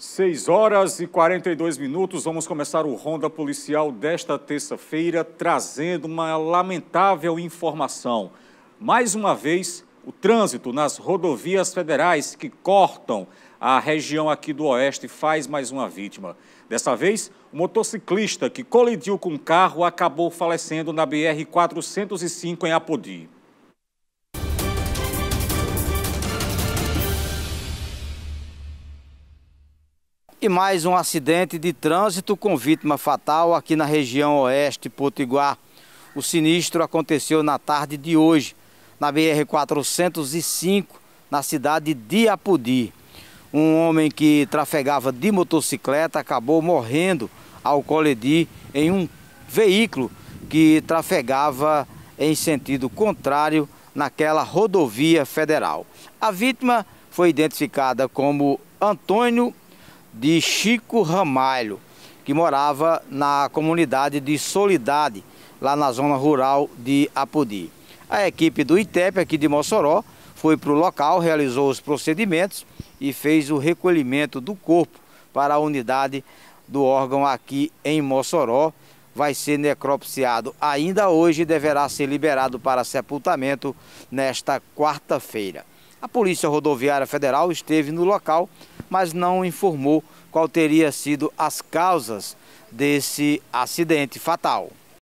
6 horas e 42 minutos, vamos começar o Ronda Policial desta terça-feira, trazendo uma lamentável informação. Mais uma vez, o trânsito nas rodovias federais que cortam a região aqui do Oeste faz mais uma vítima. Dessa vez, o motociclista que colidiu com o carro acabou falecendo na BR-405 em Apodi. E mais um acidente de trânsito com vítima fatal aqui na região oeste Potiguar. O sinistro aconteceu na tarde de hoje, na BR-405, na cidade de Apudi. Um homem que trafegava de motocicleta acabou morrendo ao colidir em um veículo que trafegava em sentido contrário naquela rodovia federal. A vítima foi identificada como Antônio de Chico Ramalho, que morava na comunidade de Solidade, lá na zona rural de Apodi. A equipe do ITEP aqui de Mossoró foi para o local, realizou os procedimentos e fez o recolhimento do corpo para a unidade do órgão aqui em Mossoró. Vai ser necropsiado ainda hoje e deverá ser liberado para sepultamento nesta quarta-feira. A Polícia Rodoviária Federal esteve no local, mas não informou qual teria sido as causas desse acidente fatal.